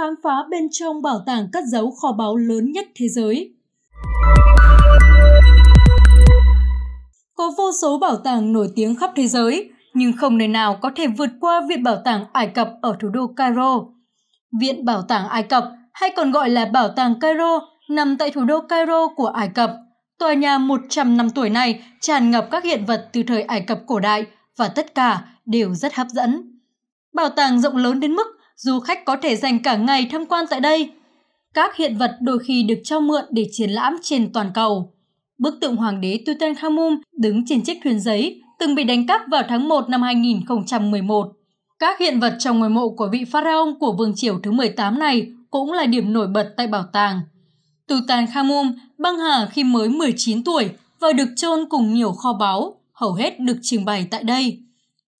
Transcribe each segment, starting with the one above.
khám phá bên trong bảo tàng cất giấu kho báu lớn nhất thế giới. Có vô số bảo tàng nổi tiếng khắp thế giới, nhưng không nơi nào có thể vượt qua Viện Bảo tàng Ai Cập ở thủ đô Cairo. Viện Bảo tàng Ai Cập, hay còn gọi là Bảo tàng Cairo, nằm tại thủ đô Cairo của Ai Cập. Tòa nhà 100 năm tuổi này tràn ngập các hiện vật từ thời Ai Cập cổ đại và tất cả đều rất hấp dẫn. Bảo tàng rộng lớn đến mức du khách có thể dành cả ngày tham quan tại đây. Các hiện vật đôi khi được cho mượn để triển lãm trên toàn cầu. Bức tượng hoàng đế Tutankhamun đứng trên chiếc thuyền giấy từng bị đánh cắp vào tháng 1 năm 2011. Các hiện vật trong ngôi mộ của vị pharaoh của vương triều thứ 18 này cũng là điểm nổi bật tại bảo tàng. Tutankhamun băng hà khi mới 19 tuổi và được chôn cùng nhiều kho báu, hầu hết được trình bày tại đây.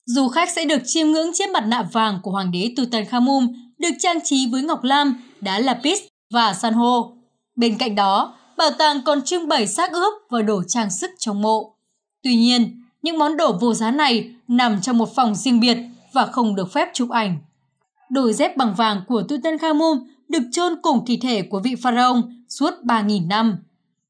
Du khách sẽ được chiêm ngưỡng chiếc mặt nạ vàng của hoàng đế Tutankhamun được trang trí với ngọc lam, đá lapis và san hô. Bên cạnh đó, bảo tàng còn trưng bày xác ướp và đồ trang sức trong mộ. Tuy nhiên, những món đồ vô giá này nằm trong một phòng riêng biệt và không được phép chụp ảnh. Đôi dép bằng vàng của Tutankhamun được chôn cùng thi thể của vị pharaoh suốt 3.000 năm.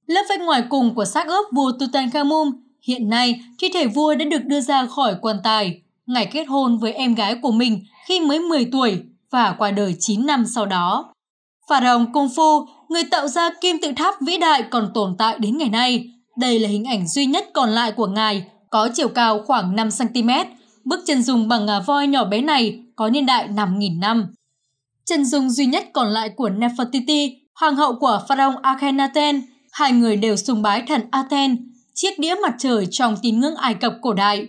Lớp vách ngoài cùng của xác ướp vua Tutankhamun Hiện nay, thi thể vua đã được đưa ra khỏi quan tài. Ngài kết hôn với em gái của mình khi mới 10 tuổi và qua đời 9 năm sau đó. Pharaoh Kung Fu, người tạo ra kim tự tháp vĩ đại còn tồn tại đến ngày nay. Đây là hình ảnh duy nhất còn lại của ngài, có chiều cao khoảng 5cm. Bức chân dung bằng ngà voi nhỏ bé này có niên đại 5.000 năm. Chân dung duy nhất còn lại của Nefertiti, hoàng hậu của Pharaoh Akhenaten, hai người đều sùng bái thần Aten, chiếc đĩa mặt trời trong tín ngưỡng Ai Cập cổ đại.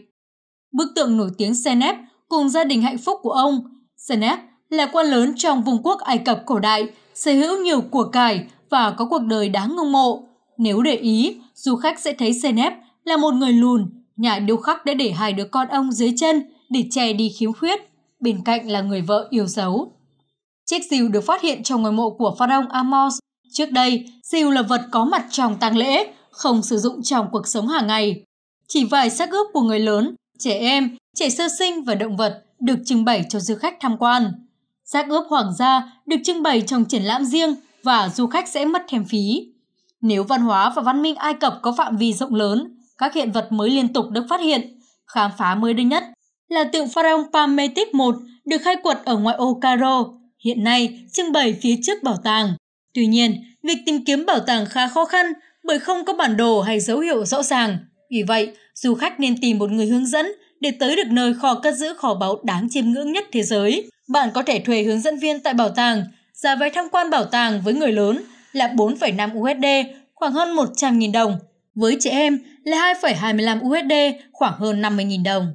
Bức tượng nổi tiếng Senep cùng gia đình hạnh phúc của ông. Senep là quan lớn trong vùng quốc Ai Cập cổ đại, sở hữu nhiều của cải và có cuộc đời đáng ngưỡng mộ. Nếu để ý, du khách sẽ thấy Senep là một người lùn, nhà điêu khắc đã để hai đứa con ông dưới chân để che đi khiếu khuyết, bên cạnh là người vợ yêu dấu. Chiếc diều được phát hiện trong ngôi mộ của pharaoh Amos. Trước đây, diều là vật có mặt trong tang lễ, không sử dụng trong cuộc sống hàng ngày. Chỉ vài xác ướp của người lớn, trẻ em, trẻ sơ sinh và động vật được trưng bày cho du khách tham quan. Xác ướp hoàng gia được trưng bày trong triển lãm riêng và du khách sẽ mất thêm phí. Nếu văn hóa và văn minh Ai Cập có phạm vi rộng lớn, các hiện vật mới liên tục được phát hiện. Khám phá mới đây nhất là tượng pharaoh Pametick I được khai quật ở ngoại ô Cairo, hiện nay trưng bày phía trước bảo tàng. Tuy nhiên, việc tìm kiếm bảo tàng khá khó khăn bởi không có bản đồ hay dấu hiệu rõ ràng. Vì vậy, du khách nên tìm một người hướng dẫn để tới được nơi kho cất giữ kho báu đáng chiêm ngưỡng nhất thế giới. Bạn có thể thuê hướng dẫn viên tại bảo tàng. Giá vé tham quan bảo tàng với người lớn là 4,5 USD, khoảng hơn 100.000 đồng. Với trẻ em là 2,25 USD, khoảng hơn 50.000 đồng.